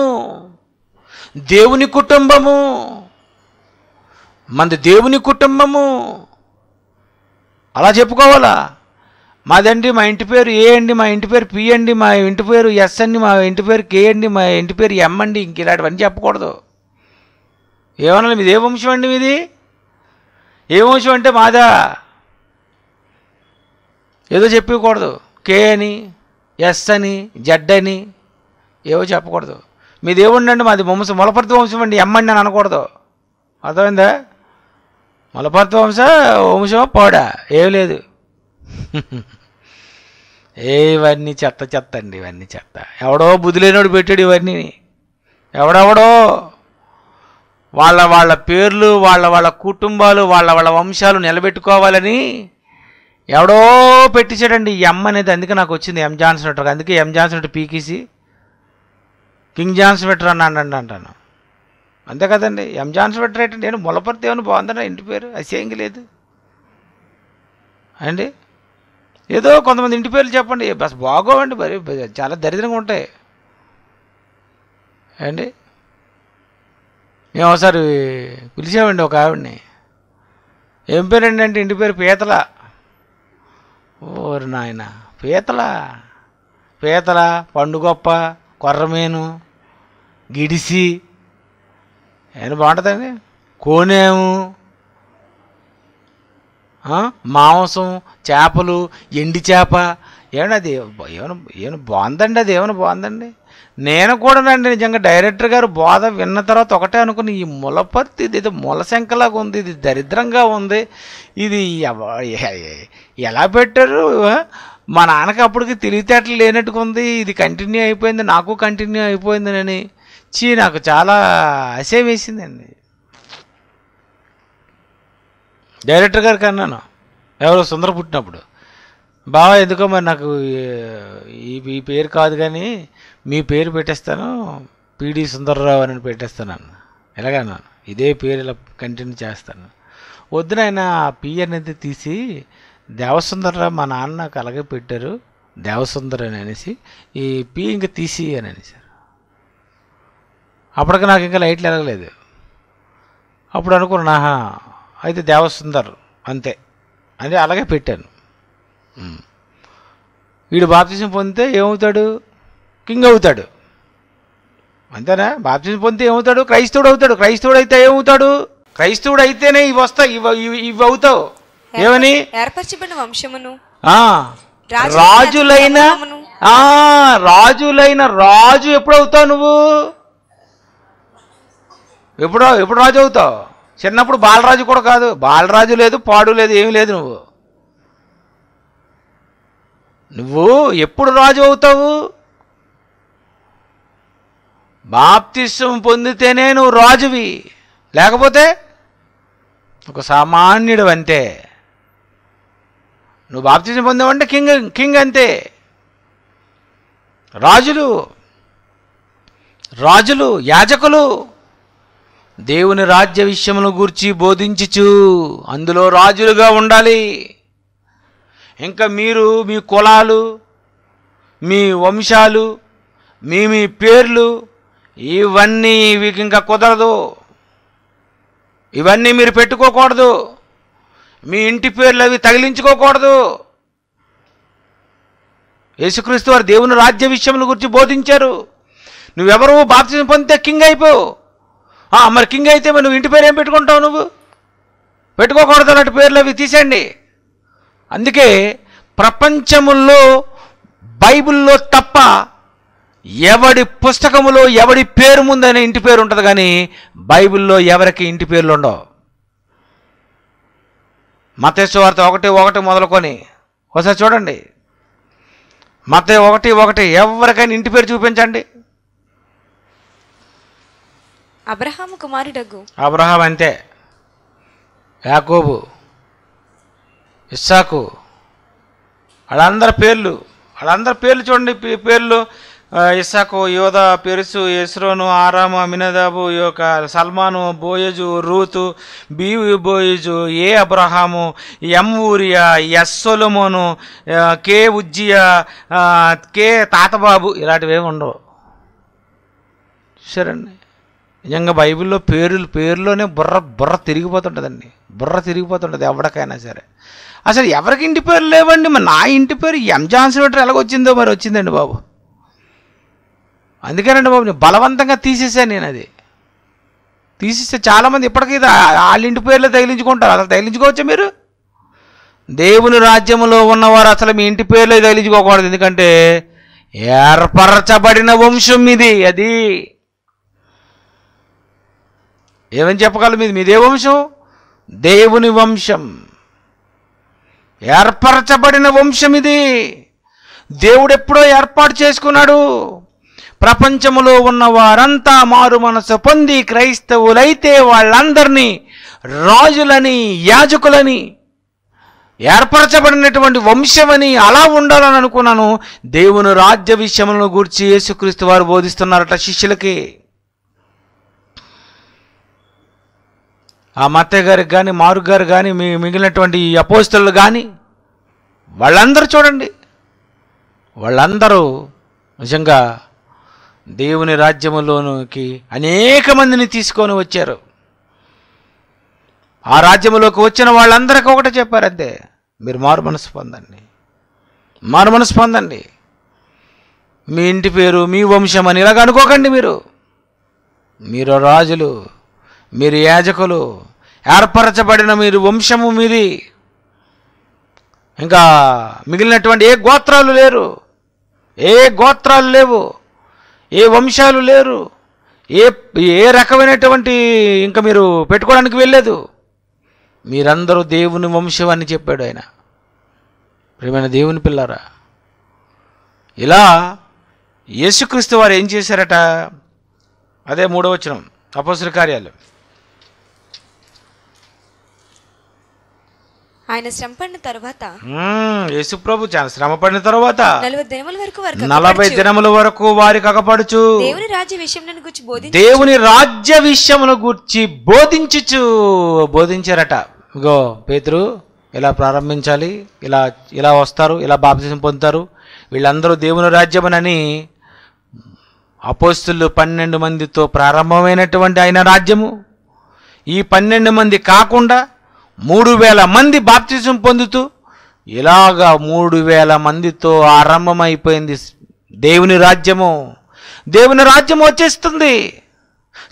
దేవుని కుటుంబము మంది దేవుని కుటుంబము అలా చెప్పుకోవాలా మాదండి మా ఇంటి పేరు ఏ అండి మా ఇంటి పేరు పి అండి మా ఇంటి పేరు ఎస్ అండి మా ఇంటి పేరు కే అండి మా ఇంటి పేరు ఎం అండి ఇంక ఇలాంటివన్నీ చెప్పకూడదు ఏమన్నా మీది ఏ వంశం అండి మీది ఏ వంశం అంటే మాదా ఏదో చెప్పకూడదు కే అని ఎస్ అని జెడ్ అని ఏవో చెప్పకూడదు మీ దేవుడినండి మాది వంశం మొలపర్తి వంశం అండి ఎమ్మండి అని అనకూడదు అర్థమైందా మొలపర్తి వంశ వంశం పోడా ఏం లేదు ఏ ఇవన్నీ చెత్త చెత్త అండి ఇవన్నీ చెత్త ఎవడో బుద్ధులేనోడు పెట్టాడు ఇవన్నీ ఎవడెవడో వాళ్ళ వాళ్ళ పేర్లు వాళ్ళ వాళ్ళ కుటుంబాలు వాళ్ళ వాళ్ళ వంశాలు నిలబెట్టుకోవాలని ఎవడో పెట్టించాడండి ఈ ఎం అనేది అందుకే నాకు వచ్చింది ఎం జాన్సన్ వెటర్ అందుకే ఎం జాన్సన్ వెటర్ పీకేసి కింగ్ జాన్సన్ వెటర్ అని అండి అంటాను అంతే కదండి ఎం జాన్సన్ వెటర్ ఏంటంటే నేను ములపర్తి ఏమైనా బాగుందన్న ఇంటి పేరు అసేంగ్ లేదు అండి ఏదో కొంతమంది ఇంటి పేర్లు చెప్పండి బస్ బాగోవండి మరి చాలా దరిద్రంగా ఉంటాయి అండి మేము ఒకసారి పిలిచామండి ఒక ఆవిడని ఏం పేరు అంటే ఇంటి పేరు పీతల ఓరి నాయన పీతల పీతల పండుగొప్ప కొర్రమీను గిడిసి ఏమైనా బాగుంటుందండి కోనేము మాంసం చేపలు ఎండి చేప ఏమన్నా అది ఏమైనా ఏమైనా బాగుందండి అది ఏమైనా బాగుందండి నేను కూడా అండి నిజంగా డైరెక్టర్ గారు బోధ విన్న తర్వాత ఒకటే అనుకుని ఈ ములపర్తి ఇది ఏదో ములశంకలాగా ఉంది ఇది దరిద్రంగా ఉంది ఇది ఎలా పెట్టారు మా నాన్నకి అప్పటికి తెలివితేటలు లేనట్టుకుంది ఉంది ఇది కంటిన్యూ అయిపోయింది నాకు కంటిన్యూ అయిపోయిందని చీ నాకు చాలా అసేం వేసిందండి డైరెక్టర్ గారికి అన్నాను ఎవరో సుందర పుట్టినప్పుడు బాగా ఎందుకో మరి నాకు ఈ పేరు కాదు కానీ మీ పేరు పెట్టేస్తాను పీడి సుందరరావు అని పెట్టేస్తాను అన్న ఎలాగన్నా ఇదే పేరు ఇలా కంటిన్యూ చేస్తాను వద్దున ఆయన ఆ అనేది తీసి దేవసుందరరావు మా నాన్న నాకు అలాగే పెట్టారు దేవసుందర్ అని అనేసి ఈ పీ ఇంక తీసి అని అనేసారు అప్పటికి నాకు ఇంకా లైట్లు ఎరగలేదు అప్పుడు అనుకున్నాను ఆహా అయితే దేవసుందర్ అంతే అంటే అలాగే పెట్టాను వీడు బాప్తీసం పొందితే ఏమవుతాడు కింగ్ అవుతాడు అంతేనా బాప్తిజం పొందితే ఏమవుతాడు క్రైస్తవుడు అవుతాడు క్రైస్తవుడు అయితే ఏమవుతాడు క్రైస్తవుడు అయితేనే ఇవి వస్తాయి ఇవి అవుతావు ఏమని వంశమును రాజులైన రాజులైన రాజు ఎప్పుడు అవుతావు నువ్వు ఎప్పుడు ఎప్పుడు రాజు అవుతావు చిన్నప్పుడు బాలరాజు కూడా కాదు బాలరాజు లేదు పాడు లేదు ఏమి లేదు నువ్వు నువ్వు ఎప్పుడు రాజు అవుతావు బాప్తిష్టం పొందితేనే నువ్వు రాజువి లేకపోతే ఒక సామాన్యుడు అంతే నువ్వు బాప్తిజం పొందావంటే కింగ్ కింగ్ అంతే రాజులు రాజులు యాజకులు దేవుని రాజ్య విషయమును గూర్చి బోధించుచు అందులో రాజులుగా ఉండాలి ఇంకా మీరు మీ కులాలు మీ వంశాలు మీ మీ పేర్లు ఇవన్నీ వీకి ఇంకా కుదరదు ఇవన్నీ మీరు పెట్టుకోకూడదు మీ ఇంటి పేర్లు అవి తగిలించుకోకూడదు యేసుక్రీస్తు వారు దేవుని రాజ్య విషయముల గురించి బోధించారు నువ్వెవరూ బాప్తి పొందితే కింగ్ అయిపోవు మరి కింగ్ అయితే మరి నువ్వు ఇంటి పేరు ఏం పెట్టుకుంటావు నువ్వు పెట్టుకోకూడదు అన్నట్టు పేర్లు అవి తీసేయండి అందుకే ప్రపంచముల్లో బైబిల్లో తప్ప ఎవడి పుస్తకములో ఎవడి పేరు ముందనే ఇంటి పేరు ఉంటుంది కానీ బైబిల్లో ఎవరికి ఇంటి పేర్లు ఉండవు వార్త ఒకటి ఒకటి మొదలుకొని ఒకసారి చూడండి మత ఒకటి ఒకటి ఎవరికైనా ఇంటి పేరు చూపించండి అబ్రహాం కుమారుడగు అబ్రహాం అంతే యాకోబు ఇస్సాకు వాళ్ళందరి పేర్లు వాళ్ళందరి పేర్లు చూడండి పేర్లు ఇసాకు యోధ పెరుసు ఎస్రోను ఆరాము అమినదాబు యొక్క సల్మాను బోయజు రూతు బీవి బోయజు ఏ అబ్రహాము ఎం ఊరియా ఎస్ సొలమోను కే ఉజ్జియా కే తాతబాబు ఇలాంటివి ఏమి ఉండవు సరే నిజంగా బైబిల్లో పేర్లు పేరులోనే బుర్ర బుర్ర తిరిగిపోతుంటుందండి బుర్ర తిరిగిపోతుంటుంది ఎవరికైనా సరే అసలు ఎవరికి ఇంటి పేరు లేవండి మరి నా ఇంటి పేరు ఎం జాన్సన్ ఎలాగొచ్చిందో మరి వచ్చిందండి బాబు అందుకేనండి బాబు నేను బలవంతంగా తీసేసాను నేను అది తీసిస్తే చాలామంది ఇప్పటికీ వాళ్ళ ఇంటి పేర్లు తగిలించుకుంటారు అసలు తగిలించుకోవచ్చా మీరు దేవుని రాజ్యంలో ఉన్నవారు అసలు మీ ఇంటి పేర్లు తగిలించుకోకూడదు ఎందుకంటే ఏర్పరచబడిన వంశం ఇది అది ఏమని చెప్పగలరు మీది మీదే వంశం దేవుని వంశం ఏర్పరచబడిన వంశం ఇది దేవుడు ఎప్పుడో ఏర్పాటు చేసుకున్నాడు ప్రపంచములో ఉన్న వారంతా మారు మనసు పొంది క్రైస్తవులైతే వాళ్ళందరినీ రాజులని యాజకులని ఏర్పరచబడినటువంటి వంశమని అలా ఉండాలని అనుకున్నాను దేవుని రాజ్య విషయములను గూర్చి యేసుక్రీస్తు వారు బోధిస్తున్నారట శిష్యులకి ఆ మత్తయ్య గారికి కానీ మారు గారు కానీ మీ మిగిలినటువంటి అపోస్తులు కానీ వాళ్ళందరూ చూడండి వాళ్ళందరూ నిజంగా దేవుని రాజ్యములోనికి అనేక మందిని తీసుకొని వచ్చారు ఆ రాజ్యములోకి వచ్చిన వాళ్ళందరికీ ఒకటి చెప్పారు అంతే మీరు మారు మనసు పొందండి మారు మనసు పొందండి మీ ఇంటి పేరు మీ వంశం అని ఇలాగ అనుకోకండి మీరు మీరు రాజులు మీరు యాజకులు ఏర్పరచబడిన మీరు వంశము మీది ఇంకా మిగిలినటువంటి ఏ గోత్రాలు లేరు ఏ గోత్రాలు లేవు ఏ వంశాలు లేరు ఏ ఏ రకమైనటువంటి ఇంకా మీరు పెట్టుకోవడానికి వెళ్ళలేదు మీరందరూ దేవుని వంశం అని చెప్పాడు ఆయన ప్రేమైన దేవుని పిల్లారా ఇలా యేసుక్రీస్తు వారు ఏం చేశారట అదే మూడవచనం అపోసర కార్యాలు ఆయన శ్రమ పడిన తర్వాత యేసుప్రభు శ్రమ పడిన తర్వాత నలభై దినముల వరకు వారి కగపడుచు దేవుని రాజ్య విషయం దేవుని రాజ్య విషయమును గురించి బోధించుచు బోధించారట ఇగో పేతురు ఇలా ప్రారంభించాలి ఇలా ఇలా వస్తారు ఇలా బాప్తిజం పొందుతారు వీళ్ళందరూ దేవుని రాజ్యమనని అపోస్తులు పన్నెండు మందితో ప్రారంభమైనటువంటి ఆయన రాజ్యము ఈ పన్నెండు మంది కాకుండా మూడు వేల మంది బాప్తిజం పొందుతూ ఇలాగా మూడు వేల మందితో ఆరంభమైపోయింది దేవుని రాజ్యము దేవుని రాజ్యం వచ్చేస్తుంది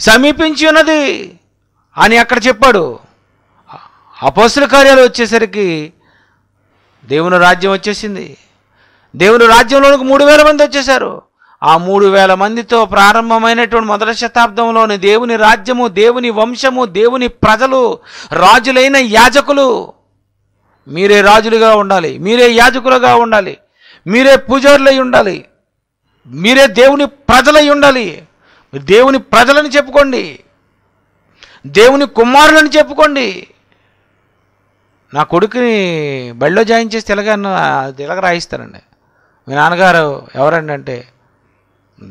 సమీపించి ఉన్నది అని అక్కడ చెప్పాడు అపోసుల కార్యాలు వచ్చేసరికి దేవుని రాజ్యం వచ్చేసింది దేవుని రాజ్యంలోనికి మూడు వేల మంది వచ్చేసారు ఆ మూడు వేల మందితో ప్రారంభమైనటువంటి మొదటి శతాబ్దంలోని దేవుని రాజ్యము దేవుని వంశము దేవుని ప్రజలు రాజులైన యాజకులు మీరే రాజులుగా ఉండాలి మీరే యాజకులుగా ఉండాలి మీరే పూజారులై ఉండాలి మీరే దేవుని ప్రజలై ఉండాలి దేవుని ప్రజలని చెప్పుకోండి దేవుని కుమారులని చెప్పుకోండి నా కొడుకుని బడిలో జాయిన్ చేసి తెలగ తెలగ రాయిస్తానండి మీ నాన్నగారు ఎవరండి అంటే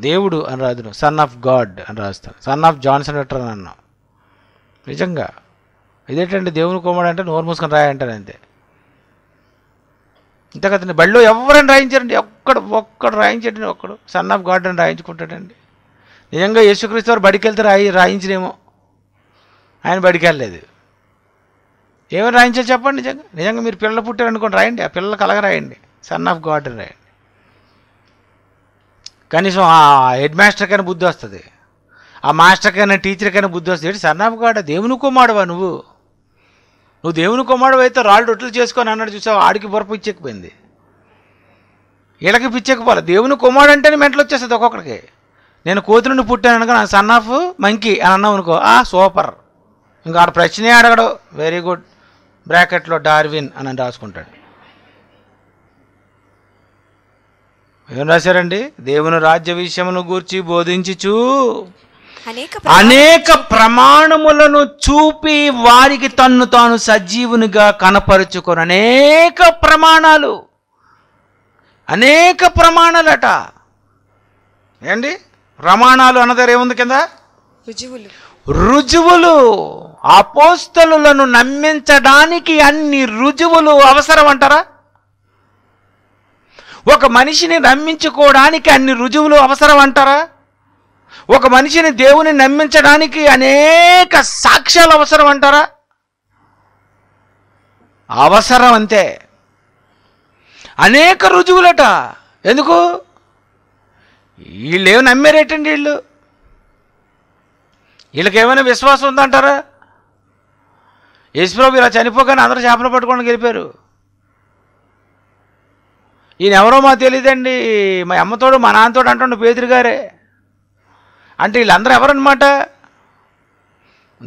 దేవుడు అని రాదు సన్ ఆఫ్ గాడ్ అని రాస్తాను సన్ ఆఫ్ జాన్సన్ వెటర్ అని అన్నాం నిజంగా ఇదేంటంటే దేవుని కుమారుడు అంటే నోరు మూసుకొని రాయంటాను అంతే ఇంతకతని బళ్ళో ఎవరైనా రాయించారండి ఒక్కడు ఒక్కడు రాయించండి ఒక్కడు సన్ ఆఫ్ గాడ్ అని రాయించుకుంటాడండి నిజంగా యేసుక్రీస్తు వారు బడికి వెళ్తే రాయి రాయించినేమో ఆయన బడికి వెళ్ళలేదు ఏమైనా రాయించారు చెప్పండి నిజంగా నిజంగా మీరు పిల్లలు పుట్టారనుకోండి రాయండి ఆ పిల్లలకు అలాగే రాయండి సన్ ఆఫ్ గాడ్ అని రాయండి కనీసం ఆ హెడ్ మాస్టర్కైనా బుద్ధి వస్తుంది ఆ మాస్టర్కైనా టీచర్కైనా బుద్ధి వస్తుంది సన్నాపకాడ దేవుని కుమాడవా నువ్వు నువ్వు దేవుని కుమాడు అయితే రాళ్ళు రొట్టెలు చేసుకొని అన్నాడు చూసావు ఆడికి బొరపు ఇచ్చకపోయింది వీళ్ళకి పిచ్చకపోలే దేవుని కుమాడు అంటేనే మెంటలు వచ్చేస్తుంది ఒక్కొక్కడికి నేను కోతులను నుండి పుట్టాను అనుకో నా సన్ ఆఫ్ మంకీ అని అన్నావు అనుకో ఆ సూపర్ ఇంకా ఆడ ప్రశ్నే అడగడు వెరీ గుడ్ బ్రాకెట్లో డార్విన్ అని రాసుకుంటాడు ఏం రాశారండి దేవుని రాజ్య విషయమును గూర్చి బోధించుచు అనేక ప్రమాణములను చూపి వారికి తన్ను తాను సజీవునిగా కనపరుచుకొని అనేక ప్రమాణాలు అనేక ప్రమాణాలట ఏండి ప్రమాణాలు అన్నదారు ఏముంది కింద రుజువులు రుజువులు అపోస్తలులను నమ్మించడానికి అన్ని రుజువులు అవసరం అంటారా ఒక మనిషిని నమ్మించుకోవడానికి అన్ని రుజువులు అవసరం అంటారా ఒక మనిషిని దేవుని నమ్మించడానికి అనేక సాక్ష్యాలు అవసరం అంటారా అవసరం అంతే అనేక రుజువులట ఎందుకు వీళ్ళు ఏమి నమ్మారేటండి వీళ్ళు వీళ్ళకి ఏమైనా విశ్వాసం ఉందంటారా యశ్వరాబు ఇలా చనిపోగానే అందరూ చేపలు పట్టుకొని గెలిపారు ఈయన ఎవరో మాకు తెలియదండి మా అమ్మతోడు మా నాన్నతోడు అంటుండు పేదరి గారే అంటే వీళ్ళందరూ ఎవరన్నమాట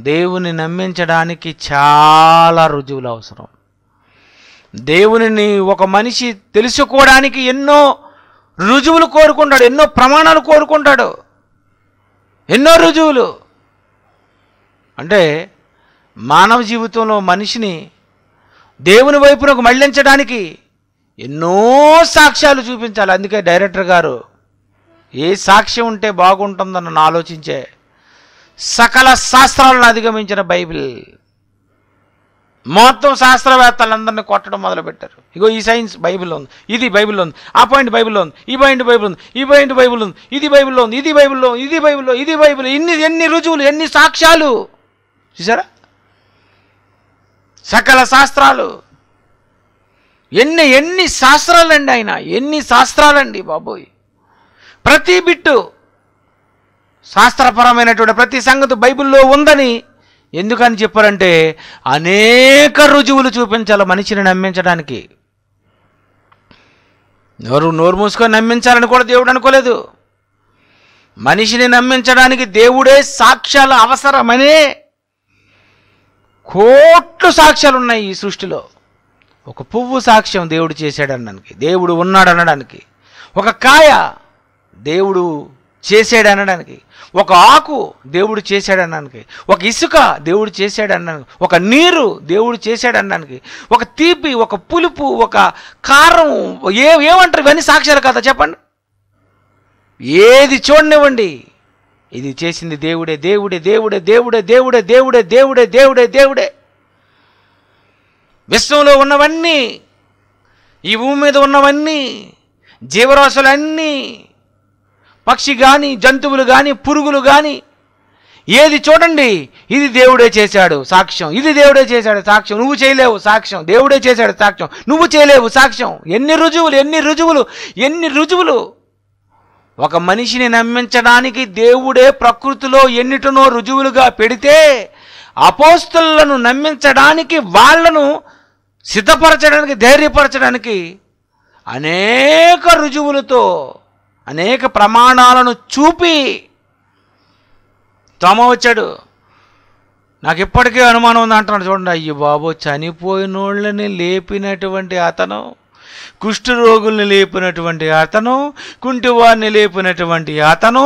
దేవుని నమ్మించడానికి చాలా రుజువులు అవసరం దేవుని ఒక మనిషి తెలుసుకోవడానికి ఎన్నో రుజువులు కోరుకుంటాడు ఎన్నో ప్రమాణాలు కోరుకుంటాడు ఎన్నో రుజువులు అంటే మానవ జీవితంలో మనిషిని దేవుని వైపునకు మళ్లించడానికి ఎన్నో సాక్ష్యాలు చూపించాలి అందుకే డైరెక్టర్ గారు ఏ సాక్ష్యం ఉంటే బాగుంటుందని నన్ను ఆలోచించే సకల శాస్త్రాలను అధిగమించిన బైబిల్ మొత్తం శాస్త్రవేత్తలందరినీ కొట్టడం మొదలుపెట్టారు ఇగో ఈ సైన్స్ బైబిల్ ఉంది ఇది బైబిల్ ఉంది ఆ పాయింట్ బైబిల్ ఉంది ఈ పాయింట్ బైబిల్ ఉంది ఈ పాయింట్ బైబిల్ ఉంది ఇది బైబిల్లో ఉంది ఇది బైబిల్లో ఇది బైబిల్లో ఇది బైబిల్ ఇన్ని ఎన్ని రుజువులు ఎన్ని సాక్ష్యాలు చూసారా సకల శాస్త్రాలు ఎన్ని ఎన్ని శాస్త్రాలండి ఆయన ఎన్ని శాస్త్రాలండి బాబోయ్ ప్రతి బిట్టు శాస్త్రపరమైనటువంటి ప్రతి సంగతి బైబిల్లో ఉందని ఎందుకని చెప్పారంటే అనేక రుజువులు చూపించాలి మనిషిని నమ్మించడానికి నోరు నోరు మూసుకొని నమ్మించాలని కూడా దేవుడు అనుకోలేదు మనిషిని నమ్మించడానికి దేవుడే సాక్ష్యాలు అవసరమనే కోట్లు సాక్ష్యాలు ఉన్నాయి ఈ సృష్టిలో ఒక పువ్వు సాక్ష్యం దేవుడు చేశాడు అనడానికి దేవుడు ఉన్నాడు అనడానికి ఒక కాయ దేవుడు చేశాడు అనడానికి ఒక ఆకు దేవుడు చేశాడు అనడానికి ఒక ఇసుక దేవుడు చేశాడు అనడానికి ఒక నీరు దేవుడు చేశాడు అనడానికి ఒక తీపి ఒక పులుపు ఒక కారం ఏ ఏమంటారు ఇవన్నీ సాక్ష్యాలు కదా చెప్పండి ఏది చూడనివ్వండి ఇది చేసింది దేవుడే దేవుడే దేవుడే దేవుడే దేవుడే దేవుడే దేవుడే దేవుడే దేవుడే విశ్వంలో ఉన్నవన్నీ ఈ భూమి మీద ఉన్నవన్నీ జీవరాశులన్నీ పక్షి కానీ జంతువులు కానీ పురుగులు కానీ ఏది చూడండి ఇది దేవుడే చేశాడు సాక్ష్యం ఇది దేవుడే చేశాడు సాక్ష్యం నువ్వు చేయలేవు సాక్ష్యం దేవుడే చేశాడు సాక్ష్యం నువ్వు చేయలేవు సాక్ష్యం ఎన్ని రుజువులు ఎన్ని రుజువులు ఎన్ని రుజువులు ఒక మనిషిని నమ్మించడానికి దేవుడే ప్రకృతిలో ఎన్నిటినో రుజువులుగా పెడితే అపోస్తులను నమ్మించడానికి వాళ్లను సిద్ధపరచడానికి ధైర్యపరచడానికి అనేక రుజువులతో అనేక ప్రమాణాలను చూపి తమ వచ్చాడు నాకు ఇప్పటికే అనుమానం ఉంది అంటున్నాడు చూడండి అయ్యి బాబు చనిపోయినోళ్ళని లేపినటువంటి అతను కుష్ఠరోగుల్ని లేపినటువంటి అతను కుంటివారిని లేపినటువంటి అతను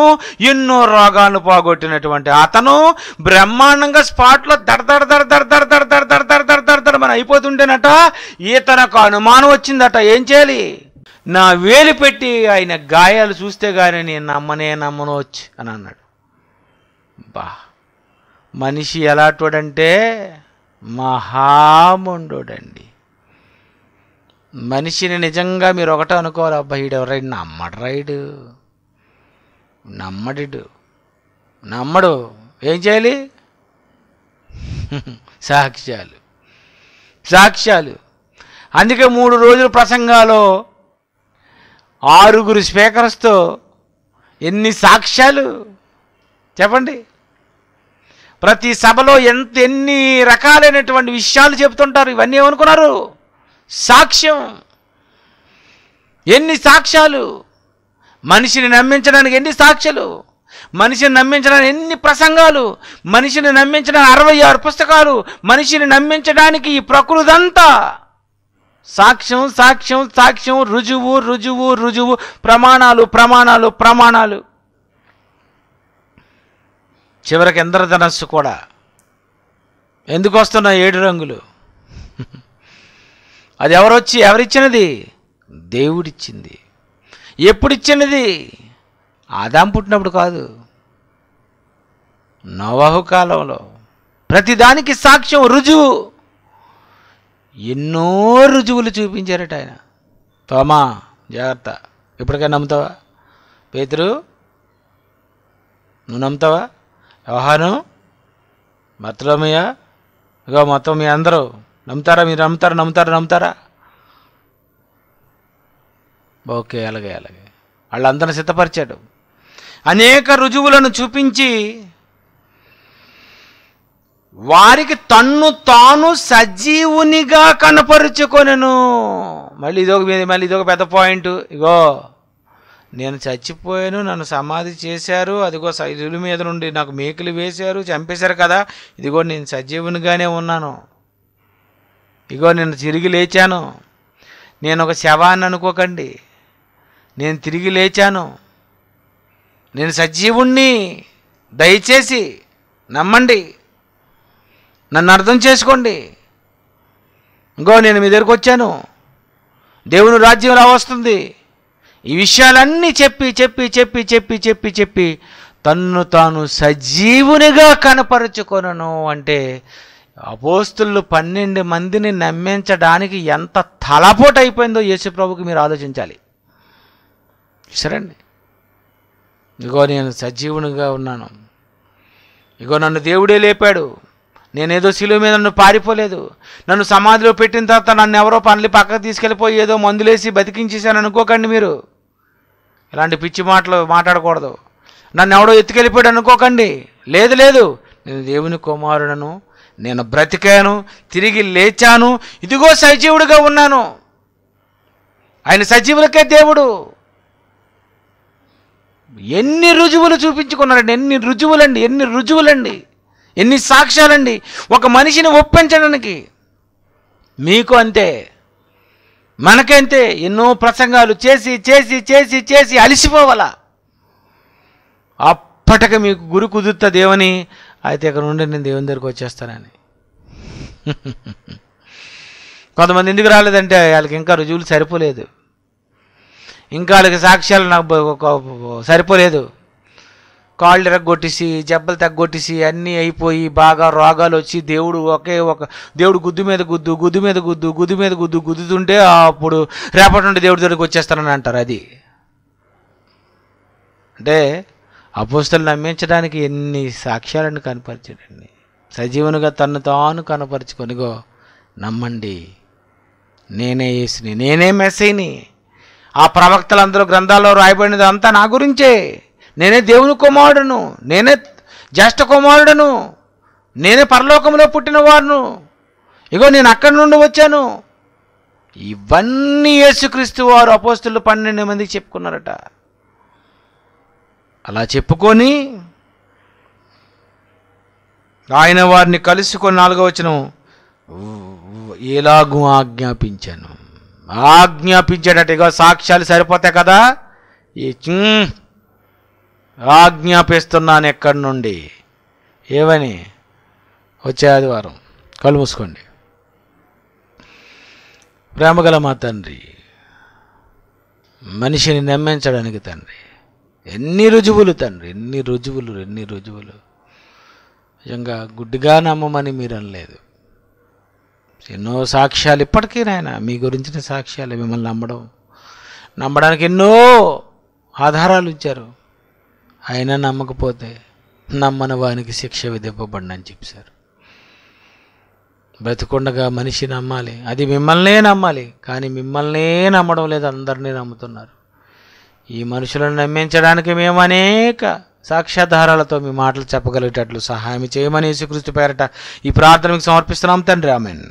ఎన్నో రోగాలను పోగొట్టినటువంటి అతను బ్రహ్మాండంగా స్పాట్లో దడదడ దర్ దర్ దర్ దర్ దడ మనం అయిపోతుంటేనట ఈతనకు అనుమానం వచ్చిందట ఏం చేయాలి నా వేలు పెట్టి ఆయన గాయాలు చూస్తే కానీ నేను నమ్మనే నమ్మనవచ్చు అని అన్నాడు బా మనిషి మహాముండు అండి మనిషిని నిజంగా మీరు ఒకటే అనుకోవాలి అబ్బాయి ఈడెవరైడు నమ్మడు రైడు నమ్మడు నమ్మడు ఏం చేయాలి [laughs] సాక్ష్యాలు సాక్ష్యాలు అందుకే మూడు రోజుల ప్రసంగాలో ఆరుగురు స్పీకర్స్తో ఎన్ని సాక్ష్యాలు చెప్పండి ప్రతి సభలో ఎంత ఎన్ని రకాలైనటువంటి విషయాలు చెబుతుంటారు ఇవన్నీ ఏమనుకున్నారు సాక్ష్యం ఎన్ని సాక్ష్యాలు మనిషిని నమ్మించడానికి ఎన్ని సాక్ష్యాలు మనిషిని నమ్మించడానికి ఎన్ని ప్రసంగాలు మనిషిని నమ్మించడానికి అరవై ఆరు పుస్తకాలు మనిషిని నమ్మించడానికి ఈ ప్రకృతి అంతా సాక్ష్యం సాక్ష్యం సాక్ష్యం రుజువు రుజువు రుజువు ప్రమాణాలు ప్రమాణాలు ప్రమాణాలు చివరికి ఇంద్రధనస్సు కూడా ఎందుకు వస్తున్నాయి ఏడు రంగులు అది ఎవరొచ్చి ఎవరిచ్చినది దేవుడిచ్చింది ఎప్పుడిచ్చినది ఆదాం పుట్టినప్పుడు కాదు నవాహు కాలంలో ప్రతిదానికి సాక్ష్యం రుజువు ఎన్నో రుజువులు చూపించారట ఆయన తోమా జాగ్రత్త ఇప్పటికైనా నమ్ముతావా పేతురు నువ్వు నమ్ముతావా వ్యవహారం మతలోమయ్య ఇక మొత్తం మీ అందరూ నమ్ముతారా మీరు నమ్ముతారా నమ్ముతారా నమ్ముతారా ఓకే అలాగే అలాగే వాళ్ళందరిని సిద్ధపరిచాడు అనేక రుజువులను చూపించి వారికి తన్ను తాను సజీవునిగా కనపరుచుకొనను మళ్ళీ ఇదొక మళ్ళీ ఇదొక పెద్ద పాయింట్ ఇగో నేను చచ్చిపోయాను నన్ను సమాధి చేశారు అదిగో సైజుల మీద నుండి నాకు మేకులు వేశారు చంపేశారు కదా ఇదిగో నేను సజీవునిగానే ఉన్నాను ఇగో నేను తిరిగి లేచాను నేను ఒక శవాన్ని అనుకోకండి నేను తిరిగి లేచాను నేను సజీవుణ్ణి దయచేసి నమ్మండి నన్ను అర్థం చేసుకోండి ఇంకో నేను మీ దగ్గరకు వచ్చాను దేవుని రాజ్యం రావస్తుంది ఈ విషయాలన్నీ చెప్పి చెప్పి చెప్పి చెప్పి చెప్పి చెప్పి తన్ను తాను సజీవునిగా కనపరుచుకొనను అంటే అపోస్తులు పన్నెండు మందిని నమ్మించడానికి ఎంత తలపోటైపోయిందో యేసుప్రభుకి మీరు ఆలోచించాలి సరండి ఇగో నేను సజీవునిగా ఉన్నాను ఇగో నన్ను దేవుడే లేపాడు నేనేదో శిలువ మీద నన్ను పారిపోలేదు నన్ను సమాధిలో పెట్టిన తర్వాత నన్ను ఎవరో పనులు పక్కకు తీసుకెళ్ళిపోయి ఏదో మందులేసి బతికించేశాను అనుకోకండి మీరు ఇలాంటి పిచ్చి మాటలు మాట్లాడకూడదు నన్ను ఎవడో ఎత్తుకెళ్ళిపోయాడు అనుకోకండి లేదు లేదు నేను దేవుని కుమారుడను నేను బ్రతికాను తిరిగి లేచాను ఇదిగో సజీవుడిగా ఉన్నాను ఆయన సజీవులకే దేవుడు ఎన్ని రుజువులు చూపించుకున్నారండి ఎన్ని రుజువులండి ఎన్ని రుజువులండి ఎన్ని సాక్ష్యాలండి ఒక మనిషిని ఒప్పించడానికి మీకు అంతే మనకంతే ఎన్నో ప్రసంగాలు చేసి చేసి చేసి చేసి అలిసిపోవాల అప్పటికి మీకు గురు ఏమని అయితే ఇక్కడ నుండి నేను దేవుని దగ్గరికి వచ్చేస్తానని కొంతమంది ఎందుకు రాలేదంటే వాళ్ళకి ఇంకా రుజువులు సరిపోలేదు ఇంకా వాళ్ళకి సాక్ష్యాలు నాకు సరిపోలేదు కాళ్ళు ఎరగొట్టేసి జబ్బలు తగ్గొట్టేసి అన్నీ అయిపోయి బాగా రోగాలు వచ్చి దేవుడు ఒకే ఒక దేవుడు గుద్దు మీద గుద్దు గుద్దు మీద గుద్దు గుద్దు మీద గుద్దు గుద్దుతుంటే అప్పుడు రేపటి నుండి దేవుడి దగ్గరికి వచ్చేస్తానని అంటారు అది అంటే అపోస్తులు నమ్మించడానికి ఎన్ని సాక్ష్యాలను కనపరిచాడండి సజీవునిగా తను తాను కనపరుచుకొనిగో నమ్మండి నేనే యేసుని నేనే మెస్సైని ఆ ప్రవక్తలందరూ గ్రంథాల్లో రాయబడినది అంతా నా గురించే నేనే దేవుని కుమారుడును నేనే జ్యేష్ఠ కుమారుడును నేనే పరలోకంలో వాడును ఇగో నేను అక్కడి నుండి వచ్చాను ఇవన్నీ యేసుక్రీస్తు వారు అపోస్తులు పన్నెండు మందికి చెప్పుకున్నారట అలా చెప్పుకొని ఆయన వారిని కలుసుకొని నాలుగో వచ్చిన ఎలాగూ ఆజ్ఞాపించాను ఆజ్ఞాపించాడట ఇగో సాక్ష్యాలు సరిపోతాయి కదా ఆజ్ఞాపిస్తున్నాను ఎక్కడి నుండి ఏమని వచ్చే ఆదివారం కళ్ళు మూసుకోండి ప్రేమగల మా తండ్రి మనిషిని నమ్మించడానికి తండ్రి ఎన్ని రుజువులు తండ్రి ఎన్ని రుజువులు ఎన్ని రుజువులు నిజంగా గుడ్డిగా నమ్మమని మీరు అనలేదు ఎన్నో సాక్ష్యాలు ఇప్పటికీ నాయన మీ గురించిన సాక్ష్యాలు మిమ్మల్ని నమ్మడం నమ్మడానికి ఎన్నో ఆధారాలు ఇచ్చారు అయినా నమ్మకపోతే నమ్మని వానికి శిక్ష విధింపబడినని చెప్పారు బ్రతుకుండగా మనిషి నమ్మాలి అది మిమ్మల్నే నమ్మాలి కానీ మిమ్మల్నే నమ్మడం లేదు అందరినీ నమ్ముతున్నారు ఈ మనుషులను నమ్మించడానికి మేము అనేక సాక్ష్యాధారాలతో మీ మాటలు చెప్పగలిగేటట్లు సహాయం చేయమని శ్రీకృష్ణ పేరట ఈ ప్రార్థనకు సమర్పిస్తున్నాం తండ్రి ఆమెన్